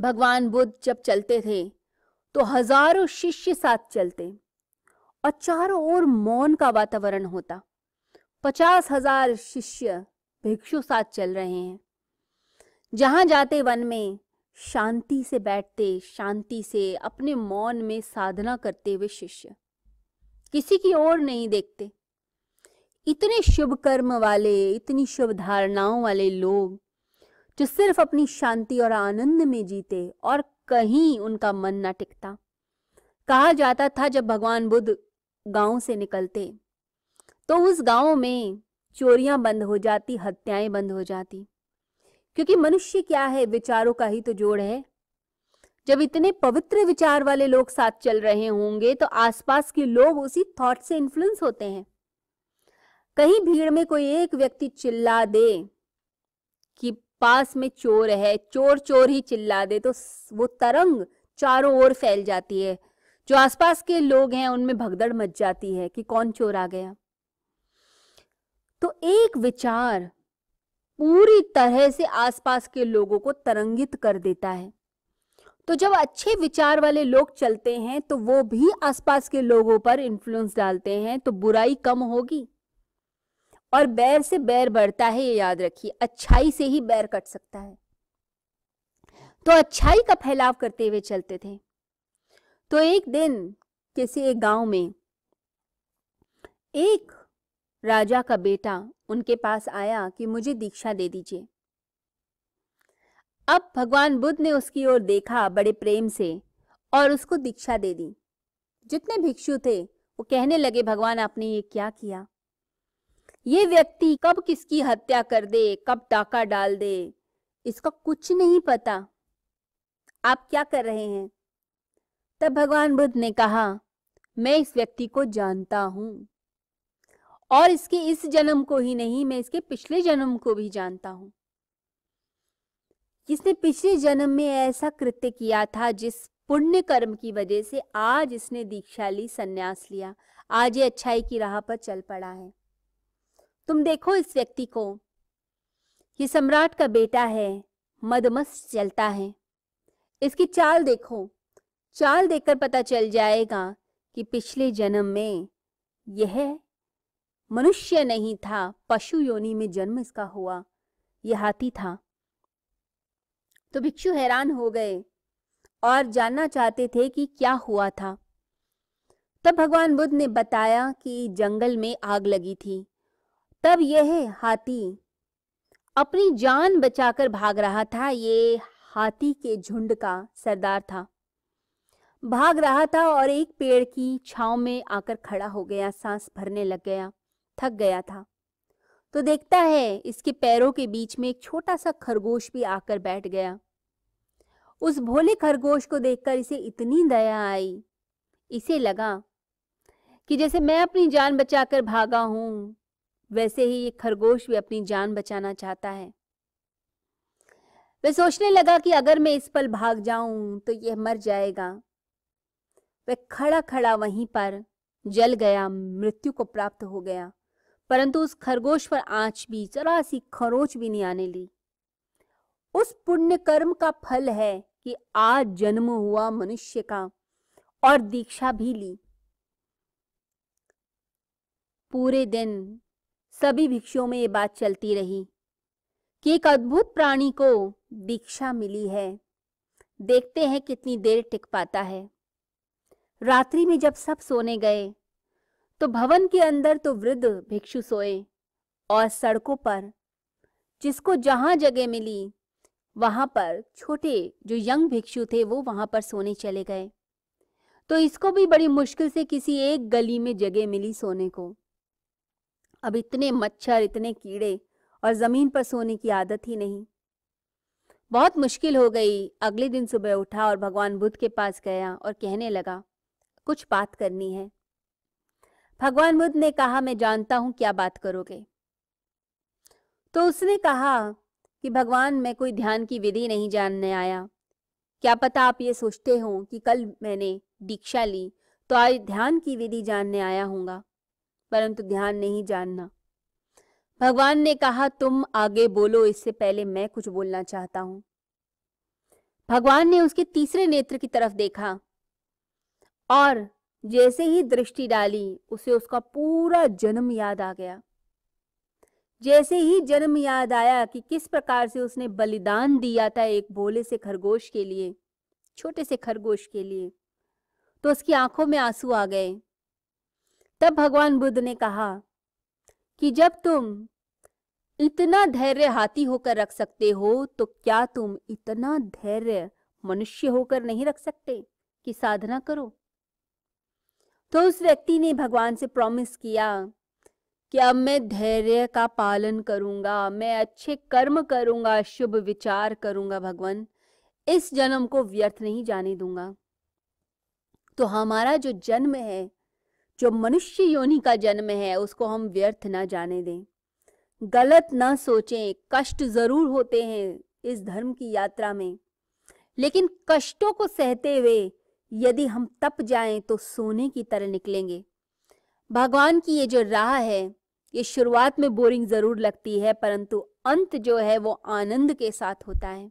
भगवान बुद्ध जब चलते थे तो हजारों शिष्य साथ चलते और चारों ओर मौन का वातावरण होता पचास हजार शिष्य भिक्षु साथ चल रहे हैं जहां जाते वन में शांति से बैठते शांति से अपने मौन में साधना करते हुए शिष्य किसी की ओर नहीं देखते इतने शुभ कर्म वाले इतनी शुभ धारणाओं वाले लोग जो सिर्फ अपनी शांति और आनंद में जीते और कहीं उनका मन ना टिकता कहा जाता था जब भगवान बुद्ध गांव से निकलते तो उस गांव में चोरियां बंद हो जाती हत्याएं बंद हो जाती क्योंकि मनुष्य क्या है विचारों का ही तो जोड़ है जब इतने पवित्र विचार वाले लोग साथ चल रहे होंगे तो आसपास के लोग उसी थॉट से इन्फ्लुएंस होते हैं कहीं भीड़ में कोई एक व्यक्ति चिल्ला दे पास में चोर है चोर चोर ही चिल्ला दे तो वो तरंग चारों ओर फैल जाती है जो आसपास के लोग हैं उनमें भगदड़ मच जाती है कि कौन चोर आ गया तो एक विचार पूरी तरह से आसपास के लोगों को तरंगित कर देता है तो जब अच्छे विचार वाले लोग चलते हैं तो वो भी आसपास के लोगों पर इन्फ्लुएंस डालते हैं तो बुराई कम होगी और बैर से बैर बढ़ता है ये याद रखिए अच्छाई से ही बैर कट सकता है तो अच्छाई का फैलाव करते हुए चलते थे तो एक दिन किसी एक गांव में एक राजा का बेटा उनके पास आया कि मुझे दीक्षा दे दीजिए अब भगवान बुद्ध ने उसकी ओर देखा बड़े प्रेम से और उसको दीक्षा दे दी जितने भिक्षु थे वो कहने लगे भगवान आपने ये क्या किया ये व्यक्ति कब किसकी हत्या कर दे कब डाका डाल दे इसका कुछ नहीं पता आप क्या कर रहे हैं तब भगवान बुद्ध ने कहा मैं इस व्यक्ति को जानता हूं और इसके इस जन्म को ही नहीं मैं इसके पिछले जन्म को भी जानता हूँ किसने पिछले जन्म में ऐसा कृत्य किया था जिस पुण्य कर्म की वजह से आज इसने दीक्षा ली संन्यास लिया आज ये अच्छाई की राह पर चल पड़ा है तुम देखो इस व्यक्ति को ये सम्राट का बेटा है मदमस्त चलता है इसकी चाल देखो चाल देखकर पता चल जाएगा कि पिछले जन्म में यह मनुष्य नहीं था पशु योनि में जन्म इसका हुआ यह हाथी था तो भिक्षु हैरान हो गए और जानना चाहते थे कि क्या हुआ था तब भगवान बुद्ध ने बताया कि जंगल में आग लगी थी तब यह हाथी अपनी जान बचाकर भाग रहा था ये हाथी के झुंड का सरदार था भाग रहा था और एक पेड़ की छाव में आकर खड़ा हो गया सांस भरने लग गया थक गया था तो देखता है इसके पैरों के बीच में एक छोटा सा खरगोश भी आकर बैठ गया उस भोले खरगोश को देखकर इसे इतनी दया आई इसे लगा कि जैसे मैं अपनी जान बचाकर भागा हूं वैसे ही ये खरगोश भी अपनी जान बचाना चाहता है वह सोचने लगा कि अगर मैं इस पल भाग जाऊं तो यह मर जाएगा वह खड़ा खड़ा वहीं पर जल गया मृत्यु को प्राप्त हो गया परंतु उस खरगोश पर आंच भी जरा सी खरोच भी नहीं आने ली उस पुण्य कर्म का फल है कि आज जन्म हुआ मनुष्य का और दीक्षा भी ली पूरे दिन सभी भिक्षुओं में ये बात चलती रही कि एक अद्भुत प्राणी को दीक्षा मिली है देखते हैं कितनी देर टिक पाता है रात्रि में जब सब सोने गए तो भवन के अंदर तो वृद्ध भिक्षु सोए और सड़कों पर जिसको जहां जगह मिली वहां पर छोटे जो यंग भिक्षु थे वो वहां पर सोने चले गए तो इसको भी बड़ी मुश्किल से किसी एक गली में जगह मिली सोने को अब इतने मच्छर इतने कीड़े और जमीन पर सोने की आदत ही नहीं बहुत मुश्किल हो गई अगले दिन सुबह उठा और भगवान बुद्ध के पास गया और कहने लगा कुछ बात करनी है भगवान बुद्ध ने कहा मैं जानता हूं क्या बात करोगे तो उसने कहा कि भगवान मैं कोई ध्यान की विधि नहीं जानने आया क्या पता आप ये सोचते हो कि कल मैंने दीक्षा ली तो आज ध्यान की विधि जानने आया होगा परंतु ध्यान नहीं जानना भगवान ने कहा तुम आगे बोलो इससे पहले मैं कुछ बोलना चाहता हूं भगवान ने उसके तीसरे नेत्र की तरफ देखा और जैसे ही दृष्टि डाली उसे उसका पूरा जन्म याद आ गया जैसे ही जन्म याद आया कि किस प्रकार से उसने बलिदान दिया था एक भोले से खरगोश के लिए छोटे से खरगोश के लिए तो उसकी आंखों में आंसू आ गए तब भगवान बुद्ध ने कहा कि जब तुम इतना धैर्य हाथी होकर रख सकते हो तो क्या तुम इतना धैर्य मनुष्य होकर नहीं रख सकते कि साधना करो तो उस व्यक्ति ने भगवान से प्रॉमिस किया कि अब मैं धैर्य का पालन करूंगा मैं अच्छे कर्म करूंगा शुभ विचार करूंगा भगवान इस जन्म को व्यर्थ नहीं जाने दूंगा तो हमारा जो जन्म है जो मनुष्य योनि का जन्म है उसको हम व्यर्थ ना जाने दें गलत ना सोचें कष्ट जरूर होते हैं इस धर्म की यात्रा में लेकिन कष्टों को सहते हुए यदि हम तप जाएं तो सोने की तरह निकलेंगे भगवान की ये जो राह है ये शुरुआत में बोरिंग जरूर लगती है परंतु अंत जो है वो आनंद के साथ होता है